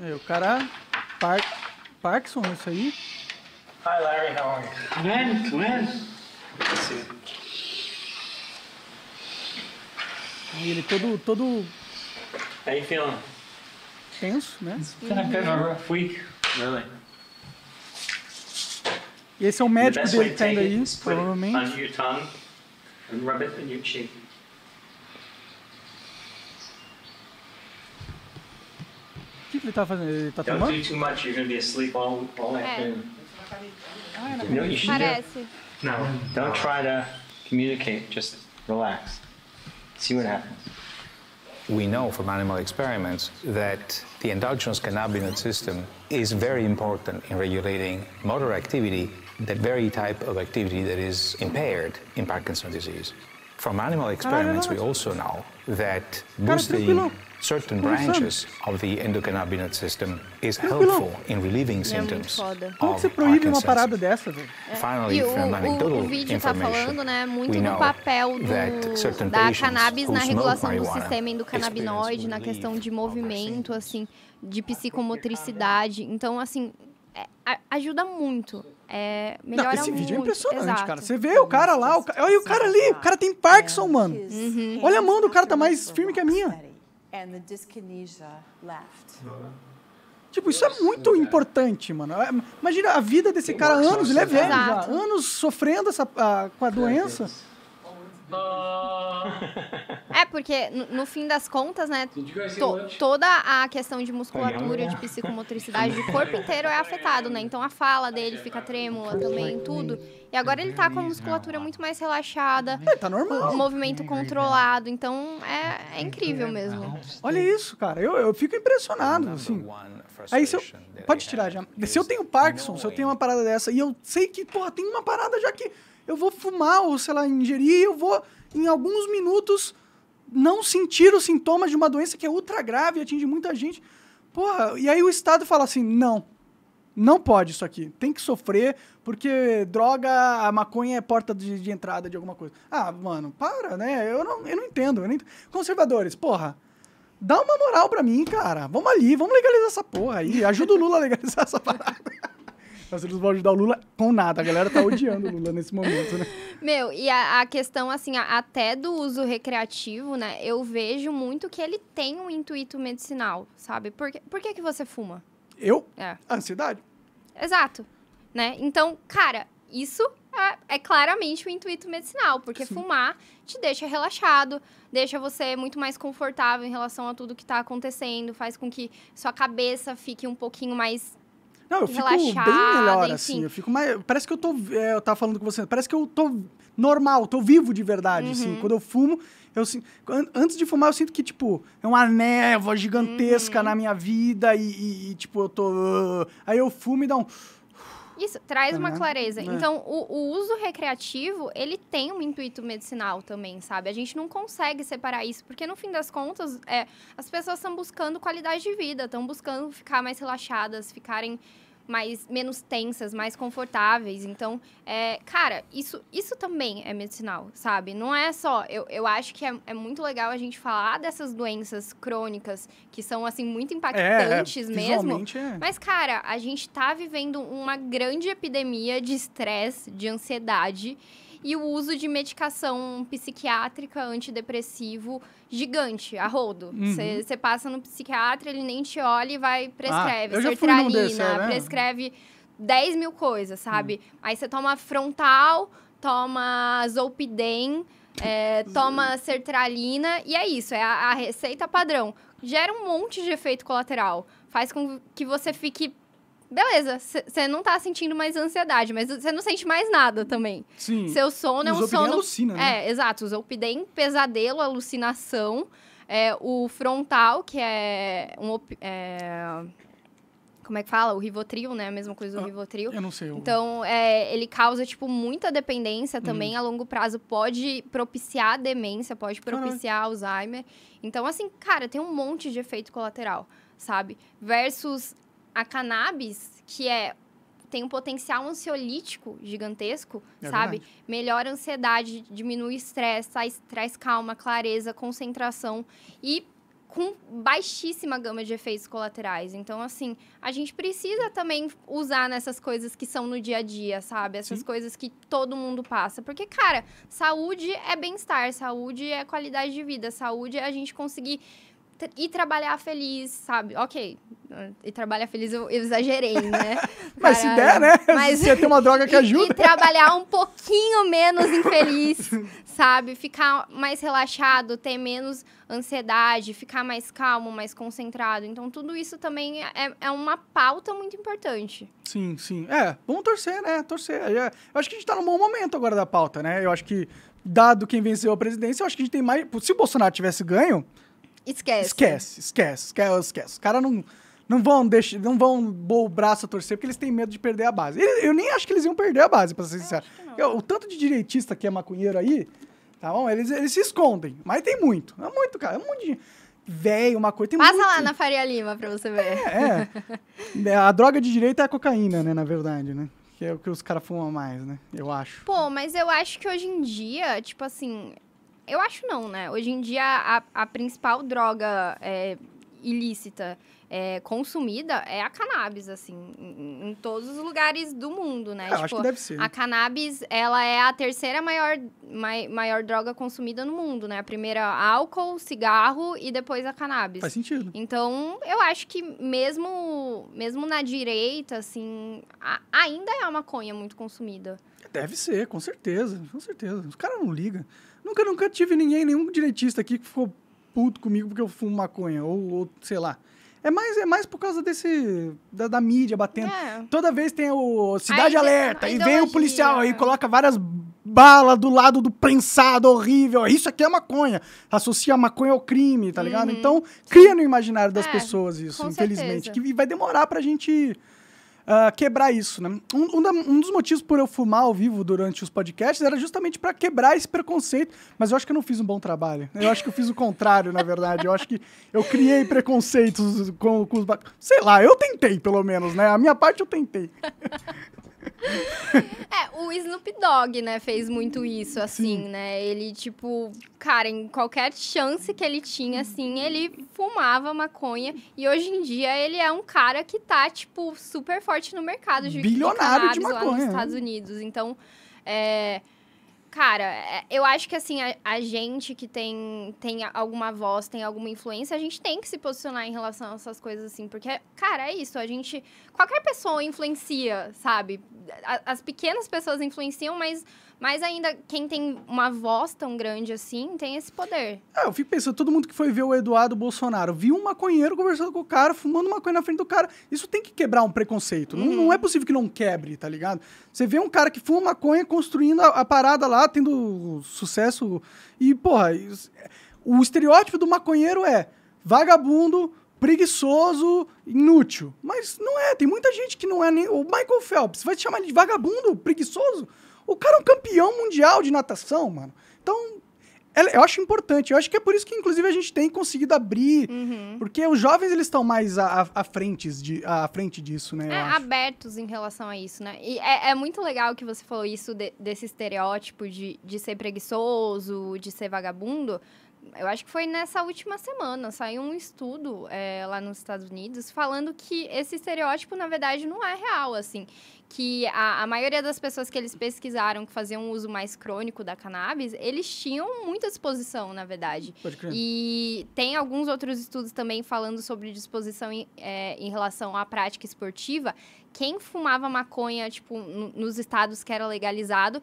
É, o cara. Park... Parkson, isso aí? Hi Larry, how are you? Come in, come in. E ele todo. todo. How you feeling? Tenso, né? It's been a bit of a rough week, really. E esse é o médico dele que tá indo aí, provavelmente. On your tongue and rub it in your cheek. ele tá fazendo? tá tomando? too much, you're gonna be asleep all, all afternoon. É. You you should Parece. do? No. Don't try to communicate, just relax. See what happens. We know from animal experiments that the endogenous cannabinoid system is very important in regulating motor activity, that very type of activity that is impaired in Parkinson's disease. From animal experiments, we also know that boosting certain branches of the endocannabinoid system is helpful in relieving symptoms Como que você proíbe uma parada dessa, velho? Finally, e o, o, o vídeo está falando né, muito do papel do, da cannabis na regulação do sistema endocannabinoide, na questão de movimento, assim, de psicomotricidade. Então, assim, é, ajuda muito. É, melhora Não, esse muito. vídeo é impressionante, Exato. cara. Você vê o cara lá, o ca... olha o cara ali, o cara tem Parkinson, mano. Uhum. Olha a mão do cara, tá mais firme que a minha. Tipo, isso é muito importante, mano. É, imagina a vida desse cara, anos, ele é velho já, anos sofrendo essa, a, ah, com a doença. É, porque no, no fim das contas, né, to, toda a questão de musculatura, é. de psicomotricidade, o corpo inteiro é afetado, né? Então a fala dele fica trêmula também, tudo. E agora ele tá com a musculatura muito mais relaxada. É, tá normal. O movimento controlado. Então é, é incrível mesmo. Ah, olha isso, cara. Eu, eu fico impressionado, assim. Aí se eu. Pode tirar já. Se eu tenho Parkinson, se eu tenho uma parada dessa, e eu sei que, porra, tem uma parada já que eu vou fumar ou, sei lá, ingerir, eu vou, em alguns minutos não sentir os sintomas de uma doença que é ultra grave e atinge muita gente. Porra, e aí o Estado fala assim: não, não pode isso aqui. Tem que sofrer, porque droga, a maconha é porta de, de entrada de alguma coisa. Ah, mano, para, né? Eu não, eu não entendo. Eu Conservadores, porra. Dá uma moral pra mim, cara. Vamos ali, vamos legalizar essa porra aí. Ajuda o Lula a legalizar essa parada. Mas eles vão ajudar o Lula com nada. A galera tá odiando o Lula nesse momento, né? Meu, e a, a questão, assim, a, até do uso recreativo, né? Eu vejo muito que ele tem um intuito medicinal, sabe? Por que, por que, que você fuma? Eu? É. Ansiedade. Exato. Né? Então, cara, isso é, é claramente o um intuito medicinal, porque Sim. fumar te deixa relaxado, deixa você muito mais confortável em relação a tudo que está acontecendo, faz com que sua cabeça fique um pouquinho mais não, eu fico bem melhor, enfim. assim. Eu fico mais. Parece que eu tô. É, eu tava falando com você, parece que eu tô normal, tô vivo de verdade, assim. uhum. assim. Quando eu fumo, eu Antes de fumar, eu sinto que, tipo, é uma névoa gigantesca uhum. na minha vida e, e, e, tipo, eu tô. Aí eu fumo e dá um. Isso, traz uhum. uma clareza. É. Então, o, o, uso recreativo, ele tem um intuito medicinal também, sabe? A gente não consegue separar isso, porque no fim das contas, é, as pessoas estão buscando qualidade de vida, estão buscando ficar mais relaxadas, ficarem mais menos tensas, mais confortáveis. Então, é, cara, isso, isso também é medicinal, sabe? Não é só. Eu, eu acho que é, é muito legal a gente falar dessas doenças crônicas que são, assim, muito é, é, impactantes é, mesmo. Mas, cara, a gente tá vivendo uma grande epidemia de estresse, de ansiedade e o uso de medicação psiquiátrica antidepressivo gigante, a rodo. Você uhum. passa no psiquiatra, ele nem te olha e vai prescreve ah, sertralina, desse, é, né? prescreve 10 mil coisas, sabe? Uhum. Aí você toma frontal, toma zolpidem, é, toma sertralina e é isso, é a, a receita padrão. Gera um monte de efeito colateral. Faz com que você fique beleza, você não tá sentindo mais ansiedade, mas você não sente mais nada também. Sim. Seu sono é um sono. Alucina, né? É, exato. O Zolpidem, pesadelo, alucinação. É, o frontal, que é um. Op... É... Como é que fala? O Rivotril, né? A mesma coisa do ah, Rivotril. Eu não sei. Eu... Então, é, ele causa, tipo, muita dependência também. Hum. A longo prazo pode propiciar demência, pode propiciar Caramba. Alzheimer. Então, assim, cara, tem um monte de efeito colateral, sabe? Versus a cannabis, que é tem um potencial ansiolítico gigantesco, é sabe? Verdade. Melhora a ansiedade, diminui o estresse, traz calma, clareza, concentração e com baixíssima gama de efeitos colaterais. Então, assim, a gente precisa também usar nessas coisas que são no dia a dia, sabe? Essas Sim. coisas que todo mundo passa. Porque, cara, saúde é bem-estar, saúde é qualidade de vida, saúde é a gente conseguir e trabalhar feliz, sabe? Ok, e trabalhar feliz eu, eu exagerei, né? mas Caralho. se der, né? Mas, você tem uma droga que e, ajuda. E trabalhar um pouquinho menos infeliz, sabe? Ficar mais relaxado, ter menos ansiedade, ficar mais calmo, mais concentrado. Então, tudo isso também é, é uma pauta muito importante. Sim, sim. É, vamos torcer, né? Torcer. Eu acho que a gente tá num bom momento agora da pauta, né? Eu acho que dado quem venceu a presidência, eu acho que a gente tem mais. Se o Bolsonaro tivesse ganho, Esquece. Esquece, esquece, esquece, esquece. Os caras não, não vão deixar, não vão o braço a torcer porque eles têm medo de perder a base. Eu, eu nem acho que eles iam perder a base, pra ser sincero. Eu, o tanto de direitista que é maconheiro aí, tá bom? Eles, eles se escondem, mas tem muito. É muito, cara, é um monte de velho, uma coisa. Tem Passa muito... lá na Faria Lima pra você ver. É, é. A droga de direita é a cocaína, né? Na verdade, né? Que é o que os caras fumam mais, né? Eu acho. Pô, mas eu acho que hoje em dia, tipo assim, eu acho não, né? Hoje em dia, a, a principal droga é, ilícita é, consumida é a cannabis, assim, em, em, todos os lugares do mundo, né? É, tipo, acho que tipo, deve ser. A cannabis, ela é a terceira maior, mai, maior droga consumida no mundo, né? A primeira álcool, cigarro e depois a cannabis. Faz sentido. Então, eu acho que mesmo, mesmo na direita, assim, a, ainda é a maconha muito consumida. Deve ser, com certeza, com certeza. Os caras não ligam. Nunca, nunca tive ninguém, nenhum diretista aqui que ficou puto comigo porque eu fumo maconha, ou, ou sei lá. É mais, é mais por causa desse. Da, da mídia batendo. É. Toda vez tem o Cidade a Alerta, a e vem o policial aí, coloca várias balas do lado do prensado horrível. Isso aqui é maconha. Associa a maconha ao crime, tá ligado? Uhum. Então, cria no imaginário das é, pessoas isso, infelizmente. Certeza. Que vai demorar pra gente uh, quebrar isso, né? Um, um, da, um, dos motivos por eu fumar ao vivo durante os podcasts era justamente para quebrar esse preconceito, mas eu acho que eu não fiz um bom trabalho. Eu acho que eu fiz o contrário, na verdade. Eu acho que eu criei preconceitos com, com os... Sei lá, eu tentei, pelo menos, né? A minha parte eu tentei. é, o Snoop Dogg, né, fez muito isso, assim, Sim. né? Ele, tipo, cara, em qualquer chance que ele tinha, assim, ele fumava maconha. E hoje em dia ele é um cara que tá, tipo, super forte no mercado de Bilionário de maconha. lá nos né? Estados Unidos. Então, é Cara, é, eu acho que assim, a, a, gente que tem, tem alguma voz, tem alguma influência, a gente tem que se posicionar em relação a essas coisas, assim, porque, cara, é isso, a gente. Qualquer pessoa influencia, sabe? as pequenas pessoas influenciam, mas mas ainda, quem tem uma voz tão grande assim, tem esse poder. É, eu fico pensando, todo mundo que foi ver o Eduardo Bolsonaro, viu um maconheiro conversando com o cara, fumando maconha na frente do cara. Isso tem que quebrar um preconceito. Uhum. Não, não, uhum. é possível que não quebre, tá ligado? Você vê um cara que fuma maconha construindo a, a parada lá, tendo sucesso. E, porra, o estereótipo do maconheiro é vagabundo, preguiçoso, inútil. Mas não é, tem muita gente que não é nem. O Michael Phelps, vai te chamar de vagabundo, preguiçoso? O cara é um campeão mundial de natação, mano. Então, é, eu acho importante. Eu acho que é por isso que, inclusive, a gente tem conseguido abrir. Uhum. Porque os jovens, eles estão mais à, à, frente de, à frente disso, né? É, abertos em relação a isso, né? E é, é muito legal que você falou isso de, desse estereótipo de, de ser preguiçoso, de ser vagabundo eu acho que foi nessa última semana, saiu um estudo é, lá nos Estados Unidos falando que esse estereótipo, na verdade, não é real, assim. Que a, a maioria das pessoas que eles pesquisaram que faziam um uso mais crônico da cannabis, eles tinham muita disposição, na verdade. E tem alguns outros estudos também falando sobre disposição em, é, em relação à prática esportiva. Quem fumava maconha, tipo, nos estados que era legalizado,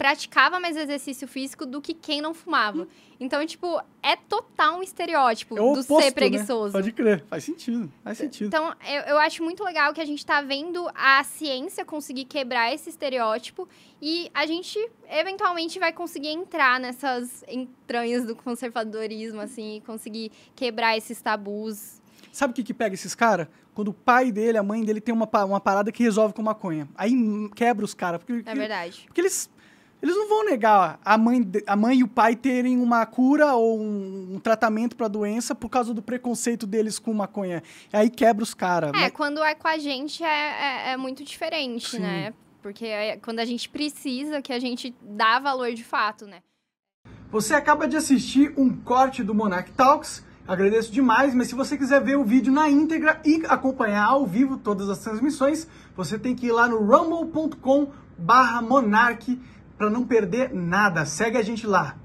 praticava mais exercício físico do que quem não fumava. Hum. Então, tipo, é total um estereótipo é do ser né? preguiçoso. Né? Pode crer, faz sentido, faz é, sentido. Então, eu, eu acho muito legal que a gente tá vendo a ciência conseguir quebrar esse estereótipo e a gente eventualmente vai conseguir entrar nessas entranhas do conservadorismo, assim, conseguir quebrar esses tabus. Sabe o que, que pega esses caras? Quando o pai dele, a mãe dele tem uma, uma parada que resolve com maconha. Aí quebra os caras. É verdade. Porque eles eles não vão negar a mãe, a mãe e o pai terem uma cura ou um, um tratamento para a doença por causa do preconceito deles com maconha. Aí quebra os caras. É, mas... quando é com a gente é, é, é muito diferente, né? Sim. né? Porque é quando a gente precisa que a gente dá valor de fato, né? Você acaba de assistir um corte do Monarch Talks. Agradeço demais, mas se você quiser ver o vídeo na íntegra e acompanhar ao vivo todas as transmissões, você tem que ir lá no rumble.com barra monarque para não perder nada. Segue a gente lá.